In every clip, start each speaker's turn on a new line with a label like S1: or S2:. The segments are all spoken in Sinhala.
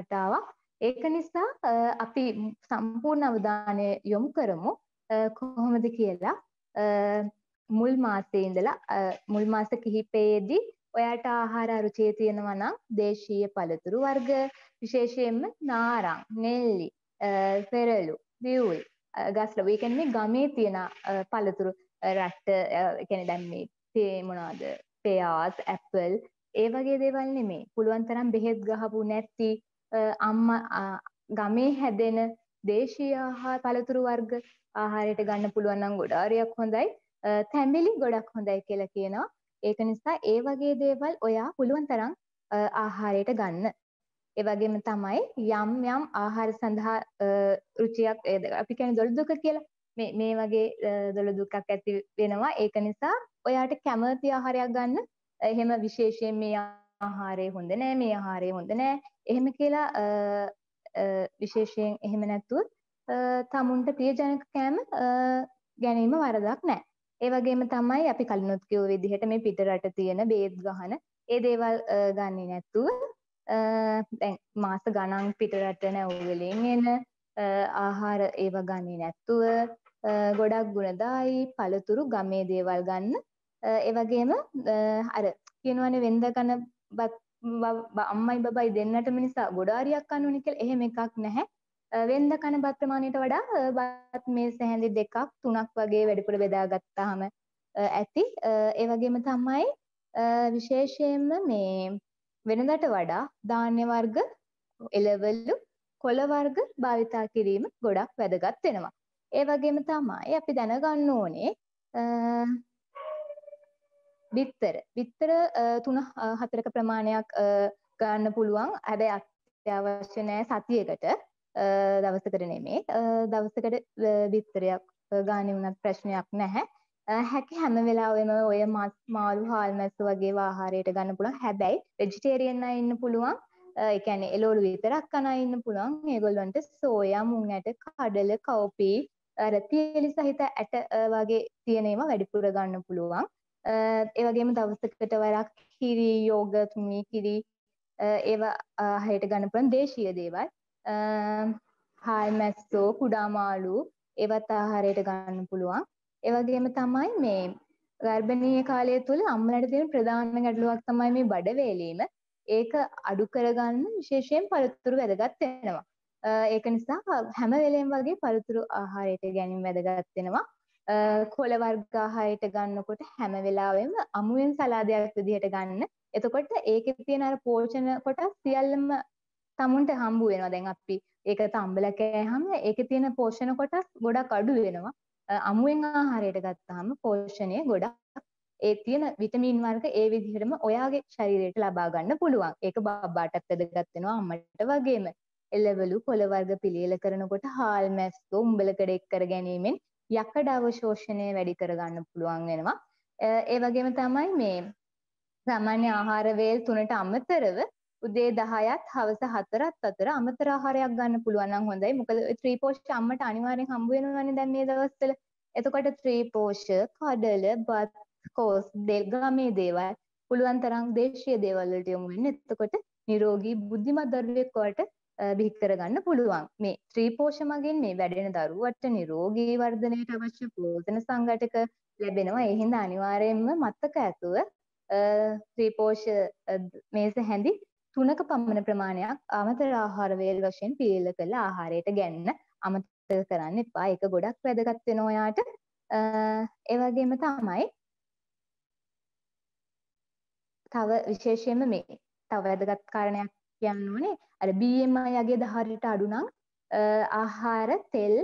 S1: රටාවක්. ඒක නිසා අපි සම්පූර්ණ අවධානය යොමු කරමු කොහොමද කියලා මුල් මාසේ ඉඳලා මුල් මාස කිහිපයේදී ඔයාට ආහාර අරුචිය තියෙනවා නම් දේශීය පළතුරු වර්ග විශේෂයෙන්ම නාරං, නෙල්ලි, පෙරළු, දියුල් ගස්ල ඒ කියන්නේ ගමේ තියෙන පළතුරු රට්ට ඒ කියන්නේ දැන් මේ මොනවද පෙයාස්, ඇපල් ඒ වගේ දේවල් නෙමෙයි. පුළුවන් තරම් බෙහෙත් ගහපු නැති අම්ම ගමේ හැදෙන දේශීය ආහාර පළතුරු වර්ග ආහාරයට ගන්න පුළුවන් නම් ගොඩාරියක් හොඳයි. තැඹිලි ගොඩක් හොඳයි කියලා කියනවා. ඒක නිසා ඒ වගේ දේවල් ඔයා පුළුවන් තරම් ආහාරයට ගන්න. ඒ වගේම තමයි යම් යම් ආහාර සඳහා රුචියක් අපි කියන්නේ දොළදුක කියලා. මේ මේ වගේ දොළදුකක් ඇති වෙනවා. ඒක නිසා ඔයාට කැමති ආහාරයක් ගන්න. එහෙම විශේෂයෙන් මේ ආහාරය හොඳ නෑ මේ ආහාරය හොඳ නෑ එහෙම කියලා විශේෂයෙන් එහෙම නැත්තුත් තමුන්ට ප්‍රියජනක කෑම ගැනීම වරදක් නෑ. ඒ වගේම තමයි අපි කලිනුත් කිව් විදිහට මේ පිටරට තියෙන බේත් ගහන ඒ දේවල් ගන්නේ නැත්තුව මාස ගණන් පිටරට නැව්වෙලින් එන ආහාර ඒව ගන්නේ නැත්තුව ගොඩක් ගුණදායි පළතුරු ගමේ දේවල් ගන්න ඒවගේම අර කියනවන වෙන්දගන බත් අම්මයි බබයි දෙන්නට මිනිසා ගොඩාරියක් කන්න ඕනේ කියලා එහෙම එකක් නැහැ. වෙන්ද කන බත් ප්‍රමාණයට වඩා බත් මේ සැහැඳි දෙකක් තුනක් වගේ වැඩිපුර බෙදා ගත්තාම ඇති. ඒ වගේම තමයි විශේෂයෙන්ම මේ වෙනදට වඩා ධාන්‍ය වර්ග, එළවලු, කොළ වර්ග භාවිතා කිරීම ගොඩක් වැදගත් වෙනවා. ඒ වගේම තමයි අපි දැනගන්න ඕනේ බිත්තර බිත්තර තුන හතරක ප්‍රමාණයක් ගන්න පුළුවන් ඇබැ අත්‍යවශ්‍ය නෑ සතියකට දවසකට නෙමේ දවසකට බිත්තරයක් ගානය වුණත් ප්‍රශ්නයක් නැහැ හැකි හැම වෙලාවෙම ඔය මස් මාළු හාල් මැස්ස වගේ ආහාරයට ගන්න පුළුවන් හැබැයි වෙජිටේරියන් අය ඉන්න පුළුවන් ඒ කියන්නේ එළවලු විතරක් කන අය ඉන්න පුළුවන් මේගොල්ලන්ට සෝයා මුං ඇට කඩල කෝපි අර තියලි සහිත ඇට වගේ තියෙන ඒවා වැඩිපුර ගන්න පුළුවන් ඒවගේම දවසකට වරක් කිරි යෝගතුමී කිරි ඒවා අහයට ගණපන දේශීය දේවල් හාල් මැස්සෝ කුඩාමාලු ඒවත් ආහාරයට ගන්න පුළුවන් ඒවගේම තමයි මේ ගර්භණීය කාලය තුළ අම්ලට තියෙන ප්‍රධාන ගැටලුවක් තමයි මේ බඩ වේලීම ඒක අඩු කරගන්න විශේෂයෙන් පළතුරු වැදගත් වෙනවා ඒක නිසා හැම වෙලෙම වගේ පළතුරු ආහාරයට ගැනීම වැදගත් වෙනවා කොළ වර්ගාහයට ගන්නකොට හැම වෙලාවෙම අමුවෙන් සලාදයක් විදිහට ගන්න. එතකොට ඒකේ තියෙන අර පෝෂණ කොටස් සියල්ලම තමුන්ට හම්බ වෙනවා. දැන් අපි ඒක තම්බල කෑහම ඒකේ තියෙන පෝෂණ කොටස් ගොඩක් අඩු වෙනවා. අමුවෙන් ආහාරයට ගත්තාම පෝෂණය ගොඩක් ඒ තියෙන විටමින් වර්ග ඒ විදිහටම ඔයාගේ ශරීරයට ලබා ගන්න පුළුවන්. ඒක බබ්බාටත් වැදගත් වෙනවා අම්මට වගේම. එළවලු කොළ වර්ග පිළියෙල කරනකොට හාල් මැස්සෝ උඹලකඩ එක් කර ගැනීමෙන් යකඩ අවශෝෂණය වැඩි කරගන්න පුළුවන් වෙනවා. ඒ වගේම තමයි මේ සාමාන්‍ය ආහාර වේල් තුනට අමතරව උදේ 10ත් හවස 4ත් අතර අමතර ආහාරයක් ගන්න පුළුවන් නම් හොඳයි. මොකද ත්‍රිපෝෂ අම්මට අනිවාර්යෙන් හම්බ වෙනවනේ දැන් මේ දවස්වල. එතකොට ත්‍රිපෝෂ, කඩල, බත්, කෝස්, දෙල් ගමේ දේවල් පුළුවන් තරම් දේශීය දේවල් වලට යොමු වෙන්න. එතකොට නිරෝගී බුද්ධිමත් දරුවෙක් වට බිහි කරගන්න පුළුවන්. මේ ත්‍රිපෝෂ මගින් මේ වැඩෙන දරුවට නිරෝගී වර්ධනයට අවශ්‍ය පෝෂණ සංඝටක ලැබෙනවා. ඒ හින්දා අනිවාර්යයෙන්ම මතක ඇතුව ත්‍රිපෝෂ මේස හැඳි තුනක පමණ ප්‍රමාණයක් අමතර ආහාර වේල් වශයෙන් පිළිල කළ ආහාරයට ගන්න අමතක කරන්න එපා. ඒක ගොඩක් වැදගත් වෙනවා ඔයාට. ඒ වගේම තමයි තව විශේෂයෙන්ම මේ තව වැදගත් කාරණයක් කියන්න ඕනේ අර BMI යගේ 10ට අඩු නම් ආහාර තෙල්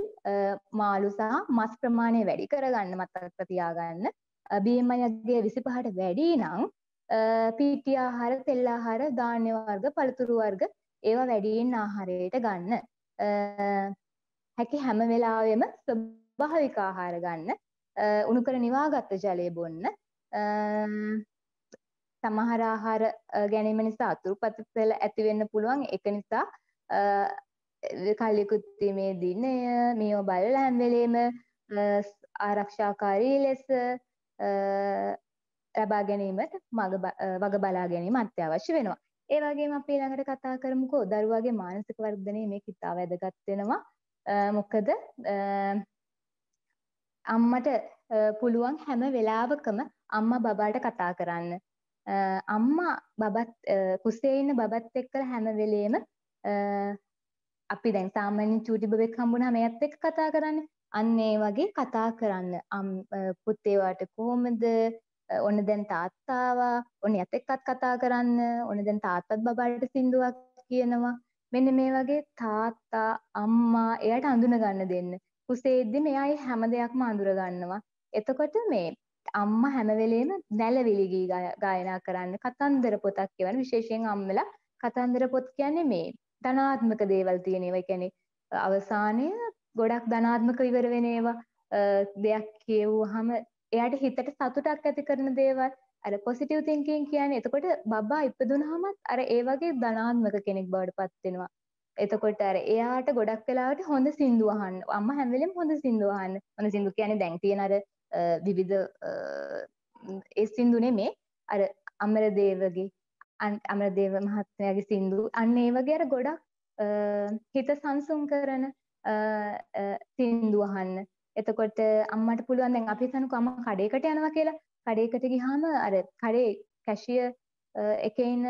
S1: මාළු සහ මස් ප්‍රමාණය වැඩි කරගන්න මතක තියාගන්න BMI යගේ 25ට වැඩි නම් පීටි ආහාර තෙල් ආහාර ධාන්‍ය වර්ග පළතුරු වර්ග ඒවා වැඩියෙන් ආහාරයට ගන්න හැකි හැම වෙලාවෙම ස්වභාවික ආහාර ගන්න උණු කර නිවාගත්ත ජලය බොන්න සමහර ආහාර ගැනීම නිසා අතුරුපතල ඇති වෙන්න පුළුවන් ඒක නිසා කල්ලිකුත්තිමේ දිනය මේෝ බල හැම්වෙලේම ආරක්ෂාකාරී ලෙස ලබා ගැනීමට වග බලා ගැනීම අත්‍යවශ්‍ය වෙනවා. ඒ වගේම අපි ළඟට කතා කරමුකෝ දරුවාගේ මානසික වර්ධනය මේ ඉතා වැදගත් වෙනවා. මොකද අම්මට පුළුවන් හැම වෙලාවකම අම්මා බබාට කතා කරන්න. අම්මා බබත් කුසේ ඉන්න බබත් එක්කල හැම වෙලේම අපි දැන් සාමාන්‍යයෙන් චූටි බබෙක් හම්බුනහම එයත් එක්ක කතා කරන්නේ. අන්න ඒ වගේ කතා කරන්න. පුතේ වාට කොහොමද? ඔන්න දැන් තාත්තාවා. ඔන්න යත් එක්කත් කතා කරන්න. ඔන්න දැන් තාත්තත් බබාට සින්දුවක් කියනවා. මෙන්න මේ වගේ තාත්තා අම්මා එයාට අඳුන ගන්න දෙන්න. කුසේද්දි මෙයායි හැම දෙයක්ම අඳුර ගන්නවා. එතකොට මේ අම්ම හැමවෙලේම නැලවිලිගී ගායනා කරන්න කතන්දර පොතක් එවන විශේෂයෙන් අම්මල කතන්දර පොත් කියන්නේ මේ ධනාත්මක දේවල් තියෙනව එකැනෙ අවසානය ගොඩක් ධනාත්මක ඉවර වෙනේවා දෙයක් කියවූ හම එයට හිතට සතුටක් ඇති කරන දේවල් අර පොසිටව් තිංකින් කියන්නේ එතකොට බබා ඉපදුන හමත් අර ඒ වගේ ධනාත්මක කෙනෙක් බවට පත්වෙනවා එතකොට අර එයාට ගොඩක් වෙලාට හොඳ සිින්දුවහන් අම්ම හැමලෙම් හොඳ සිින්දුවහන් ොන සිින්දු කියන දැන් තියෙනර විවිධ ඒ සින්දුනේ මේ අර අමරදේවගේ අමරදේව මහත්මයාගේ සින්දු අන්න ඒ වගේ අර ගොඩක් හිත සංසුම් කරන සින්දු අහන්න එතකොට අම්මට පුළුවන් දැන් අපි හිතනකෝ අම්මා කඩේකට යනවා කියලා කඩේකට ගිහාම අර කඩේ කැෂියර් එකේ ඉන්න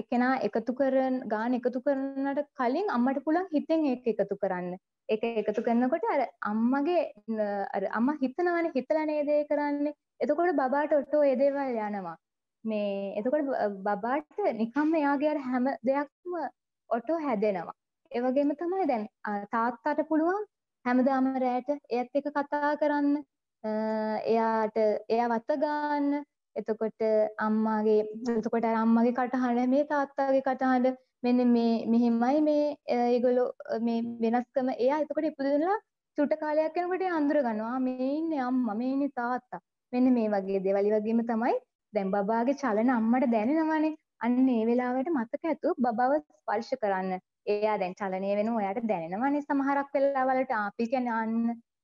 S1: එකනා එකතු කරන ගාන එකතු කරන්නට කලින් අම්මට පුළන් හිතෙන් ඒක එකතු කරන්න එක එකතු කරන්නකොට අර අම්මගේ අම්ම හිතනවාන හිතලන ඒදේ කරන්නේ එතකොට බබාට ඔට්ටෝ ඒදේවල් යනවා මේ එතකොට බබාට නිකම්ම යාගේ හැම දෙයක්ම ඔටෝ හැදෙනවා ඒවගේම තමයි දැන් තාත්තාට පුළුවන් හැමදාම රෑට එයත් එක කතා කරන්න එයාට එයා වත්ත ගාන්න එතකොට අම්මාගේ එතකොට අම්මගේ කටහඬ මේ තාත්තාගේ කටහඬ මෙන්න මේ මෙහෙමයි මේ ඒගොල්ලෝ මේ වෙනස්කම එයා එතකොට ඉපදුනලා චුට්ට කාලයක් යනකොට අඳුර ගන්නවා මේ ඉන්නේ අම්මා මේ ඉන්නේ තාත්තා මෙන්න මේ වගේ දේවල් වගේම තමයි දැන් බබාගේ චලන අම්මට දැනෙනවානේ අන්න ඒ වෙලාවට මතක ඇතුව බබාව ස්පර්ශ කරන්න එයා දැන් චලනය වෙනවා ඔයාට දැනෙනවානේ සමහරක් වෙලාවලට අපි කියන්නේ අන්න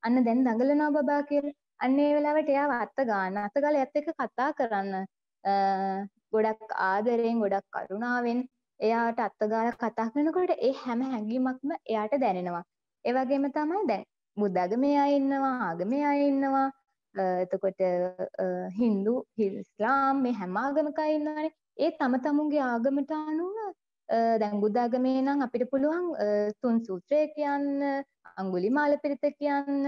S1: අන්න දැන් දඟලනවා බබා කියලා අන්නේ වෙලාවට එයා අත්ත ගාන්න අතගල ඇත්ත එක කතා කරන්න ගොඩක් ආදරයෙන් ගොඩක් කරුණාවෙන් එයාට අත්තගාල කතා කරනකොට ඒ හැම හැඟීමක්ම එයාට දැනෙනවා ඒවගේම තමයි දැන් බුද්ධගමය ඉන්නවා ආගමය ඉන්නවා එතකොට හින්දු හිල්ස්ලාම් මේ හැම ආගමකයින්නනේ ඒ තම තමුන්ගේ ආගමට අනුව දැන් බුද්ධාගමේ නම් අපිට පුළුවන් තුන් සූත්‍රය කියන්න අංගුලි මාල පිරිත කියන්න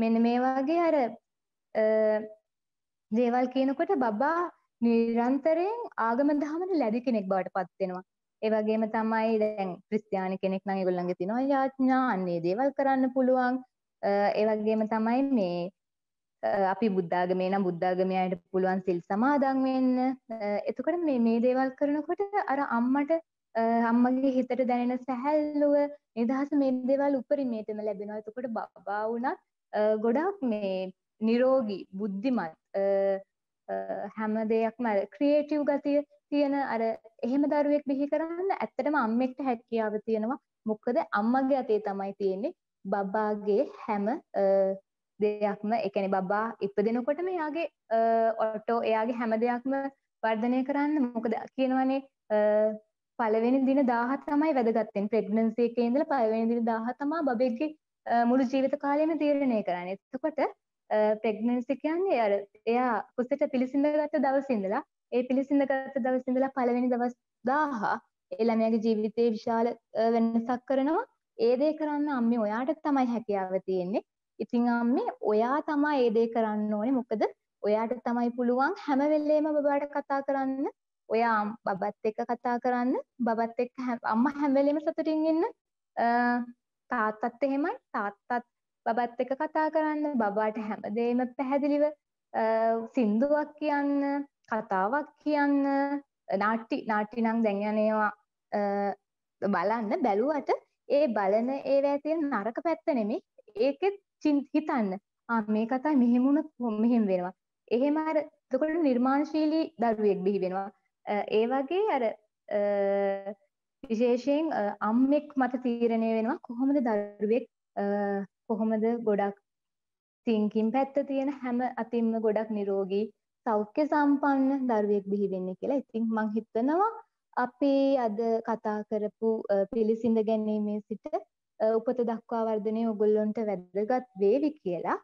S1: මෙන්න මේ වගේ අර දේවල් කියනකොට බබා නිරන්තරයෙන් ආගම දහමට ලැබි කෙනෙක් බවට පත්වෙනවා. ඒවගේම තමයි දැන් ප්‍රස්තියාන කෙනෙක් නං ගොල්ලඟ තිනවා යාඥා අන්නේ දේවල් කරන්න පුළුවන් ඒවගේම තමයි මේ අපි බුද්ධාගමේ නම් බුද්ධාගමයට පුළුවන් සිල් සමාදන් වෙන්න එතකොට මේ මේ දේවල් කරනකොට අර අම්මට අම්මගේ හිතට දැනෙන සැහැල්ලුව නිදහස මේ දේවල් උපරිමේටම ලැබෙනවා එතකොට බබා වුණත් ගොඩක් මේ නිරෝගී බුද්ධිමත් හැම දෙයක්ම ක්‍රියේටව් ගතිය තියෙන අර එහෙම දරුවෙක් බිහි කරන්න ඇත්තටම අම්මෙක්ට හැකියාව තියෙනවා මොක්කද අම්මගේ අතේ තමයි තියෙන්නේ බබාගේ හැම දෙයක්ම එකන බබා ඉප දෙනකොටම යාගේ ඔටෝ එයාගේ හැම දෙයක්ම වර්ධනය කරන්න මොකද කියනවනේ පලවෙනි දින දාහත් තමයි වැදගත්තෙන් ප්‍රෙග්නන්සේ එකේන්දල පලවෙනි දින දාහ තමා බෙක්ගේ මුළු ජීවිත කාලයම තීරණය කරන්න එතකොට පෙක්නන්සි කියන්නේ අර එයා කුසට පිළිසිඳගත්ත දවසින්දලා ඒ පිළිසිඳගත්ත දවසින්දලා පළවෙනි දවස් 1000 ඒ ළමයාගේ ජීවිතේ විශාල වෙනසක් කරනවා ඒ දේ කරන්න අම්මේ ඔයාට තමයි හැකියාව තියෙන්නේ ඉතින් අම්මේ ඔයා තමයි ඒ දේ කරන්න ඕනේ මොකද ඔයාට තමයි පුළුවන් හැම වෙලේම බබාට කතා කරන්න ඔයා බබත් එක්ක කතා කරන්න බබත් එක්ක අම්මා හැම වෙලේම සතුටින් ඉන්න තාත්තත් එහෙමයි තාත්තත් බබත් එක කතා කරන්න බබාට හැමදේම පැහැදිලිව සින්දුවක් කියන්න කතාවක් කියන්න නාට්ටි නාට්ටිනං දැන්යනේවා බලන්න බැලුවට ඒ බලන ඒ ඇතිය නරක පැත්තනෙමි ඒකෙත් චින්හිතන්න මේ කතා මෙහෙමුණ කොම්මහෙම වෙනවා එහෙම අර තකොට නිර්මාණශීලී දරුවෙක් බිහි වෙනවා ඒ වගේ අර විශේෂයෙන් අම්මෙක් මට තීරණය වෙනවා කොහොමද දරුවෙක් කොහොමද ගොඩක් තිංකින් පැත්ත තියෙන හැම අතින්ම ගොඩක් නිරෝගී සෞඛ්‍ය සම්පන්න දරුවෙක් බිහිවෙන්න කියලා ඉතින් මං හිතනවා අපේ අද කතා කරපු පිළිසිඳ ගැනීමේ සිට උපත දක්වා වර්ධනය ඔගොල්ලොන්ට වැදගත් වේවි කියලා